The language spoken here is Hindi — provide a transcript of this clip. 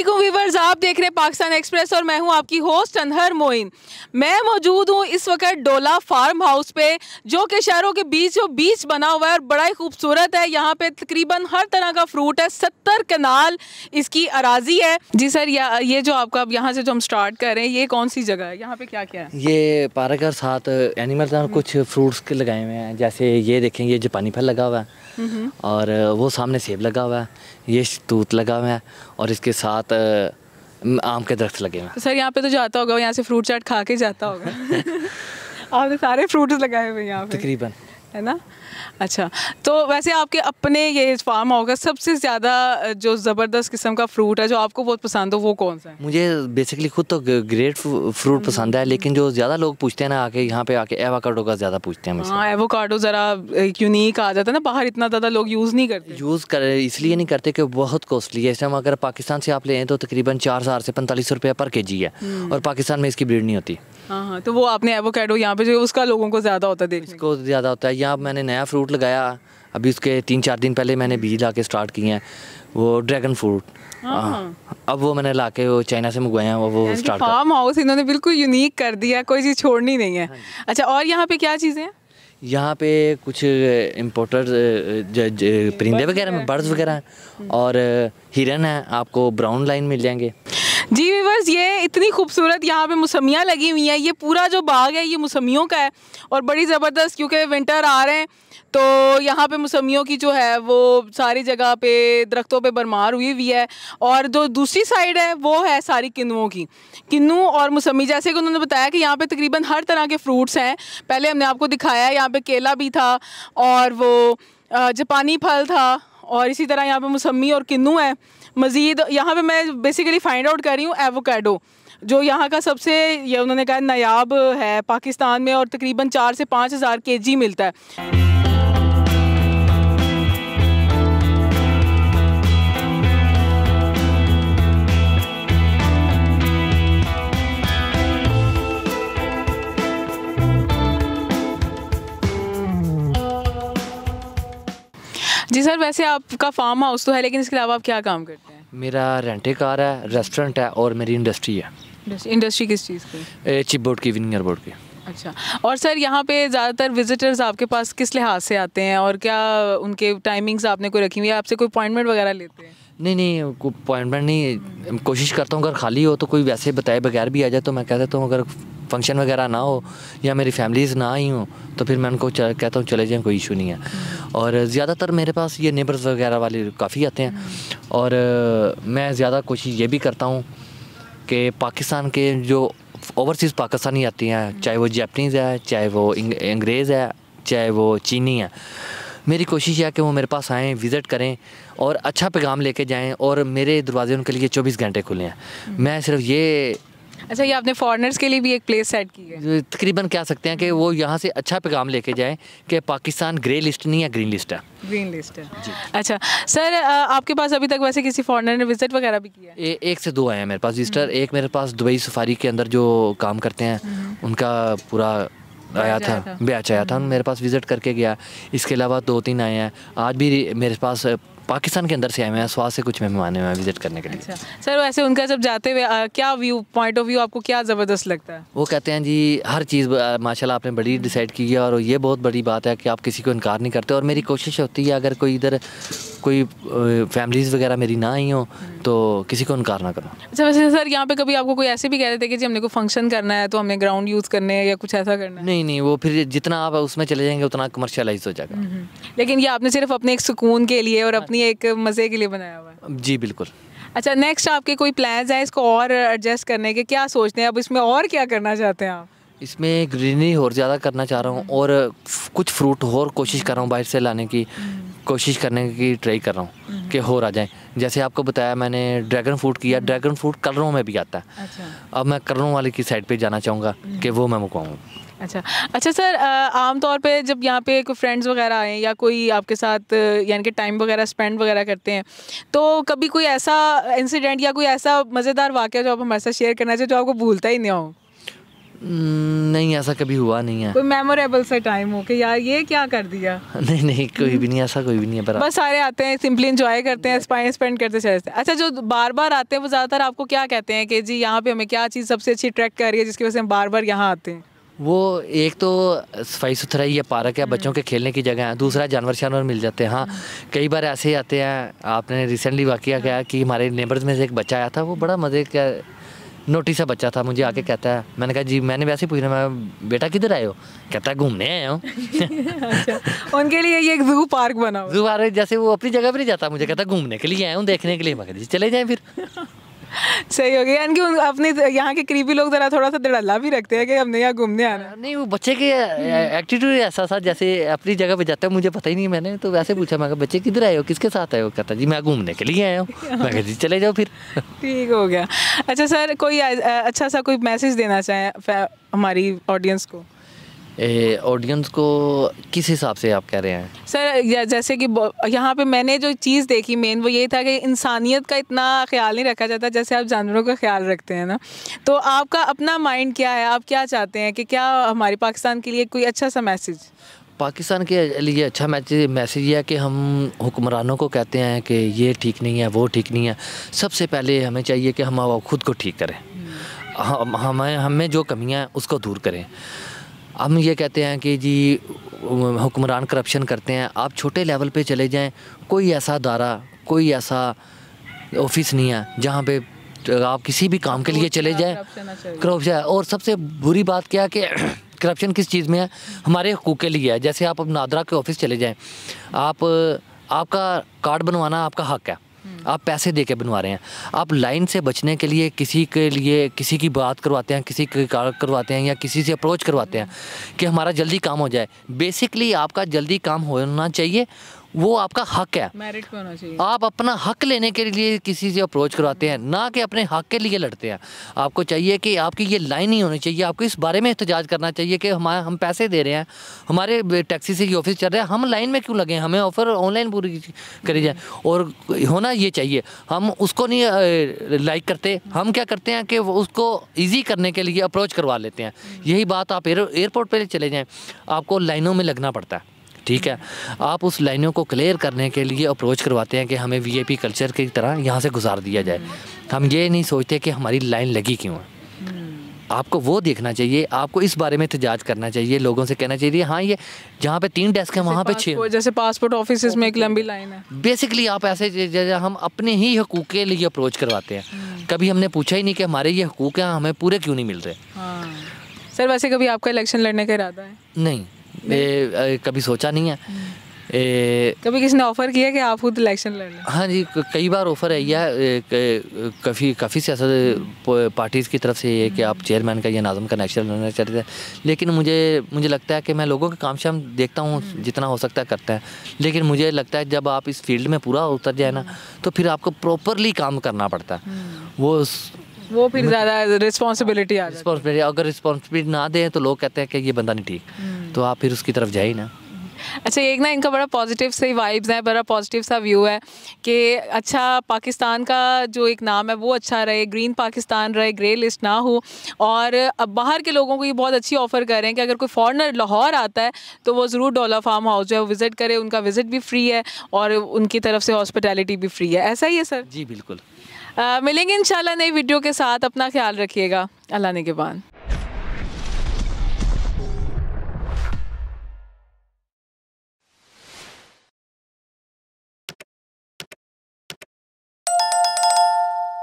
असलम वीवर्स आप देख रहे हैं पाकिस्तान एक्सप्रेस और मैं हूं आपकी होस्ट अनहर मोइन मैं मौजूद हूं इस वक्त डोला फार्म हाउस पे जो कि शहरों के बीच जो बीच बना हुआ है और बड़ा ही खूबसूरत है यहां पे तकरीबन हर तरह का फ्रूट है सत्तर कनाल इसकी अराजी है जी सर या, ये जो आपका अब यहाँ से जो हम स्टार्ट कर रहे हैं ये कौन सी जगह है यहाँ पे क्या क्या है ये पार्क और साथ एनिमल कुछ फ्रूट्स के लगाए हुए हैं जैसे ये देखें ये जापानी फल लगा हुआ है और वो सामने सेब लगा हुआ है ये तूत लगा हुआ है और इसके साथ आम के दरख्त लगे हुए हैं तो सर यहाँ पे तो जाता होगा यहाँ से फ्रूट चाट खा के जाता होगा आपने सारे फ्रूट्स लगाए हुए यहाँ पे तकरीबन है ना अच्छा तो वैसे आपके अपने ये फार्म होगा सबसे ज़्यादा जो ज़बरदस्त किस्म का फ्रूट है जो आपको बहुत पसंद हो वो कौन सा है मुझे बेसिकली खुद तो ग्रेट फ्रूट पसंद है हम्म। लेकिन जो ज़्यादा लोग पूछते हैं ना आके यहाँ पे आके एवोकाडो का ज़्यादा पूछते हैं हाँ एवोकाडो ज़रा यूनिक आ जाता है ना बाहर इतना ज़्यादा लोग यूज़ नहीं करते यूज़ कर इसलिए नहीं करते कि बहुत कॉस्टली है इस टाइम अगर पाकिस्तान से आप लें तो तकरीबन चार हज़ार से पैंतालीस रुपये पर के जी है हम्म। और पाकिस्तान में इसकी ब्रीड नहीं होती हाँ हाँ तो वो आपने एवोकाडो यहाँ पे जो उसका लोगों को ज़्यादा होता है इसको ज़्यादा होता है यहाँ मैंने नया फ्रूट लगाया अभी उसके तीन चार दिन पहले मैंने बीज ला के स्टार्ट किए हैं वो ड्रैगन फ्रूट हाँ। हाँ। अब वो मैंने ला के वो चाइना से मंगवाया वो वो स्टार्ट फार्म हाउस इन्होंने बिल्कुल यूनिक कर दिया कोई चीज़ छोड़नी नहीं है हाँ अच्छा और यहाँ पे क्या चीज़ें हैं यहाँ पे कुछ इम्पोर्टर परिंदे वगैरह में बर्ड्स वगैरह हैं हम्म। और हिरन है आपको ब्राउन लाइन मिल जाएंगे जी व्यूवर्स ये इतनी खूबसूरत यहाँ पे मौसमियाँ लगी हुई हैं ये पूरा जो बाग है ये मौसमियों का है और बड़ी ज़बरदस्त क्योंकि विंटर आ रहे हैं तो यहाँ पे मौसमियों की जो है वो सारी जगह पे दरख्तों पे बरमार हुई हुई है और जो दूसरी साइड है वो है सारी किन्नुओं की किन्नू और मौसमी जैसे कि उन्होंने बताया कि यहाँ पे तकरीबन हर तरह के फ्रूट्स हैं पहले हमने आपको दिखाया यहाँ पे केला भी था और वो जापानी फल था और इसी तरह यहाँ पे मौसमी और किन्नू है मज़ीद यहाँ पे मैं बेसिकली फाइंड आउट कर रही हूँ एवोकाडो जो यहाँ का सबसे ये उन्होंने कहा नायाब है पाकिस्तान में और तकरीबन चार से पाँच हज़ार के जी मिलता है जी सर वैसे आपका फार्म हाउस तो है लेकिन इसके अलावा आप क्या काम करते हैं मेरा रेंटे कार है रेस्टोरेंट है और मेरी इंडस्ट्री है इंडस्ट्री किस चीज़ की चिप बोर्ड की विनियर बोर्ड की अच्छा और सर यहाँ पे ज़्यादातर विजिटर्स आपके पास किस लिहाज से आते हैं और क्या उनके टाइमिंग्स आपने कोई रखी हुई है आपसे कोई अपॉइंटमेंट वगैरह लेते हैं नहीं नहीं अपॉइंटमेंट नहीं कोशिश करता हूँ अगर खाली हो तो कोई वैसे बताए बगैर भी आ जाए तो मैं कह देता हूँ अगर फंक्शन वगैरह ना हो या मेरी फैमिलीज़ ना आई हों तो फिर मैं उनको कहता हूँ चले जाएँ कोई इशू नहीं है और ज़्यादातर मेरे पास ये नेबर्स वगैरह वाले काफ़ी आते हैं और मैं ज़्यादा कोशिश ये भी करता हूँ कि पाकिस्तान के जो ओवरसीज़ पाकिस्तानी आती हैं चाहे वो जैपनीज़ है चाहे वो अंग्रेज़ है चाहे वो चीनी है मेरी कोशिश है कि वो मेरे पास आएँ विज़िट करें और अच्छा पैगाम लेके जाएँ और मेरे दरवाजे उनके लिए चौबीस घंटे खुले हैं हम्म। मैं सिर्फ ये अच्छा ये आपने फॉरेनर्स के लिए भी एक प्लेस सेट की है तकरीबन कह सकते हैं कि वो यहाँ से अच्छा पैगाम लेके जाए कि पाकिस्तान ग्रे लिस्ट नहीं है ग्रीन लिस्ट है ग्रीन लिस्ट है जी अच्छा सर आपके पास अभी तक वैसे किसी फॉरनर ने विजिट वगैरह भी किया है एक से दो आए हैं मेरे पास विजिटर हम्म। एक मेरे पास दुबई सफारी के अंदर जो काम करते हैं हम्म। उनका पूरा आया था बैच आया था मेरे पास विज़िट करके गया इसके अलावा दो तीन आए हैं आज भी मेरे पास पाकिस्तान के अंदर से आए हुए हैं स्वास्थ्य से कुछ मेहमान हैं विजिट करने के लिए अच्छा। सर वैसे उनका जब जाते हुए क्या व्यू पॉइंट ऑफ व्यू आपको क्या ज़बरदस्त लगता है वो कहते हैं जी हर चीज़ माशाल्लाह आपने बड़ी डिसाइड हम्म। की है और ये बहुत बड़ी बात है कि आप किसी को इनकार नहीं करते और मेरी कोशिश होती है अगर कोई इधर कोई फैमिलीज़ वगैरह मेरी ना आई हो हम्म। तो किसी को इनकार ना करो अच्छा वैसे सर यहाँ पे कभी आपको कोई ऐसे भी कह रहे थे कि जी हमने को फंक्शन करना है तो हमें ग्राउंड यूज़ करने है या कुछ ऐसा करना है नहीं नहीं वो फिर जितना आप उसमें चले जाएंगे उतना कमर्शलाइज हो जाएगा हम्म, हम्म। लेकिन ये आपने सिर्फ अपने एक सुकून के लिए और हाँ। अपनी एक मज़े के लिए बनाया हुआ है जी बिल्कुल अच्छा नेक्स्ट आपके कोई प्लान्स हैं इसको और एडजस्ट करने के क्या सोचते हैं अब इसमें और क्या करना चाहते हैं आप इसमें ग्रीनरी और ज़्यादा करना चाह रहा हूँ और कुछ फ्रूट और कोशिश कर रहा हूँ बाहर से लाने की कोशिश करने की ट्राई कर रहा हूँ कि और आ जाए जैसे आपको बताया मैंने ड्रैगन फ्रूट किया ड्रैगन हम्म। फ्रूट कलरों में भी आता है अच्छा। अब मैं कलरों वाले की साइड पे जाना चाहूँगा कि हम्म। वो मैं मुकवाऊँ अच्छा अच्छा सर आमतौर पे जब यहाँ पे कोई फ्रेंड्स वगैरह आए या कोई आपके साथ यानी कि टाइम वगैरह स्पेंड वगैरह करते हैं तो कभी कोई ऐसा इंसिडेंट या कोई ऐसा मज़ेदार वाक्य जो आप हमारे साथ शेयर करना चाहिए जो आपको भूलता ही नहीं हो हम्म, नहीं ऐसा कभी हुआ नहीं है कोई मेमोरेबल सा टाइम हो कि यार ये क्या कर दिया नहीं नहीं कोई भी नहीं ऐसा कोई भी नहीं है बस सारे आते हैं सिंपली इंजॉय करते हैं स्पाइन स्पेंड करते चले जाते हैं अच्छा जो बार बार आते हैं वो ज़्यादातर आपको क्या कहते हैं कि जी यहाँ पे हमें क्या चीज़ सबसे अच्छी अट्रैक्ट कर रही है जिसकी वजह से हम बार बार यहाँ आते हैं वो एक तो सफाई सुथराई या पार्क है बच्चों के खेलने की जगह है दूसरा जानवर शानवर मिल जाते हैं हाँ कई बार ऐसे ही आते हैं आपने रिसेंटली वाकया किया कि हमारे नेबर्स में से एक बच्चा आया था वो बड़ा मज़े का नोटिस सा बच्चा था मुझे आके कहता है मैंने कहा जी मैंने वैसे पूछना मैं बेटा किधर आए हो कहता है घूमने आए हो अच्छा, उनके लिए ये एक जू पार्क बना जू पार्क जैसे वो अपनी जगह पर नहीं जाता मुझे कहता घूमने के लिए आए हूँ देखने के लिए मैं चले जाए फिर सही हो गया कि अपने यहाँ के करीबी लोग ज़रा थोड़ा सा धड़ल्ला भी रखते हैं कि हमने यहाँ घूमने आना नहीं वो बच्चे के एटीट्यूड हम्म। ऐसा था जैसे अपनी जगह पे जाते हैं मुझे पता ही नहीं मैंने तो वैसे पूछा मैं बच्चे किधर आए हो किसके साथ आए हो कहता जी मैं घूमने के लिए आया हूँ मैं जी चले जाओ फिर ठीक हो गया अच्छा सर कोई अच्छा सा कोई मैसेज देना चाहें हमारी ऑडियंस को ऑडियंस को किस हिसाब से आप कह रहे हैं सर जैसे कि यहाँ पे मैंने जो चीज़ देखी मेन वो ये था कि इंसानियत का इतना ख्याल नहीं रखा जाता जैसे आप जानवरों का ख्याल रखते हैं ना तो आपका अपना माइंड क्या है आप क्या चाहते हैं कि क्या हमारे पाकिस्तान के लिए कोई अच्छा सा मैसेज पाकिस्तान के लिए अच्छा मैसेज मैसेज यह है कि हम हुक्मरानों को कहते हैं कि ये ठीक नहीं है वो ठीक नहीं है सबसे पहले हमें चाहिए कि हम खुद को ठीक करें हम्म। हमें हमें जो कमियाँ हैं उसको दूर करें हम ये कहते हैं कि जी हुक्मरान करप्शन करते हैं आप छोटे लेवल पे चले जाएं कोई ऐसा दारा कोई ऐसा ऑफिस नहीं है जहाँ पे आप किसी भी काम के लिए चले जाएं करप्शन है और सबसे बुरी बात क्या है कि करप्शन किस चीज़ में है हमारे हकूक़ के लिए है जैसे आप नादरा के ऑफिस चले जाएं आप आपका कार्ड बनवाना आपका हक है आप पैसे दे के बनवा रहे हैं आप लाइन से बचने के लिए किसी के लिए किसी की बात करवाते हैं किसी की करवाते हैं या किसी से अप्रोच करवाते हैं कि हमारा जल्दी काम हो जाए बेसिकली आपका जल्दी काम होना चाहिए वो आपका हक है मेरिट पे होना चाहिए आप अपना हक लेने के लिए किसी से अप्रोच करवाते हैं ना कि अपने हक के लिए लड़ते हैं आपको चाहिए कि आपकी ये लाइन ही होनी चाहिए आपको इस बारे में एहतजाज करना चाहिए कि हमारे हम पैसे दे रहे हैं हमारे टैक्सी से ऑफिस चल रहे हैं हम लाइन में क्यों लगे हमें ऑफ़र ऑनलाइन पूरी करी जाए और होना ये चाहिए हम उसको नहीं लाइक करते हम क्या करते हैं कि उसको ईजी करने के लिए अप्रोच करवा लेते हैं यही बात आप एयरपोर्ट पर चले जाएँ आपको लाइनों में लगना पड़ता है ठीक है आप उस लाइनों को क्लियर करने के लिए अप्रोच करवाते हैं कि हमें वीएपी कल्चर की तरह यहाँ से गुजार दिया जाए हम ये नहीं सोचते कि हमारी लाइन लगी क्यों है आपको वो देखना चाहिए आपको इस बारे में एहतजाज करना चाहिए लोगों से कहना चाहिए हाँ ये जहाँ पे तीन डेस्क है वहाँ पे छः जैसे पासपोर्ट ऑफिस में एक लंबी लाइन है बेसिकली आप ऐसे हम अपने ही हकूक़ के लिए अप्रोच करवाते हैं हम्म। कभी हमने पूछा ही नहीं कि हमारे ये हकूक़ हैं हमें पूरे क्यों नहीं मिल रहे हाँ। सर वैसे कभी आपका इलेक्शन लड़ने का इरादा है नहीं ए, कभी सोचा नहीं है हम्म। ए, कभी किसी ने ऑफर किया कि आप खुद इलेक्शन लड़ लें हाँ जी कई बार ऑफर है काफ़ी काफ़ी सियासत पार्टीज़ की तरफ से ये कि आप चेयरमैन हम्म। का या नाजम का नेचुरल लड़ना चाहते थे लेकिन मुझे मुझे लगता है कि मैं लोगों के काम शाम देखता हूँ हम्म। जितना हो सकता है करते हैं लेकिन मुझे लगता है जब आप इस फील्ड में पूरा उतर जाए ना तो फिर आपको प्रॉपरली काम करना पड़ता है वो वो फिर ज़्यादा रिस्पॉन्सिबिलिटी रिस्पॉन्सिबिलिटी अगर रिस्पॉन्सिबिलिटी ना दें तो लोग कहते हैं कि ये बंदा नहीं ठीक तो आप फिर उसकी तरफ जाइए ना अच्छा एक ना इनका बड़ा पॉजिटिव सही वाइब्स है बड़ा पॉजिटिव सा व्यू है कि अच्छा पाकिस्तान का जो एक नाम है वो अच्छा रहे ग्रीन पाकिस्तान रहे ग्रे लिस्ट ना हो और अब बाहर के लोगों को ये बहुत अच्छी ऑफ़र कर रहे हैं कि अगर कोई फॉरनर लाहौर आता है तो वो ज़रूर डोला फार्म हाउस जो है विज़िट करे उनका विज़िट भी फ्री है और उनकी तरफ से हॉस्पिटैलिटी भी फ्री है ऐसा ही है सर जी बिल्कुल आ, मिलेंगे इन नई वीडियो के साथ अपना ख्याल रखिएगा अल्लाह ने के बाद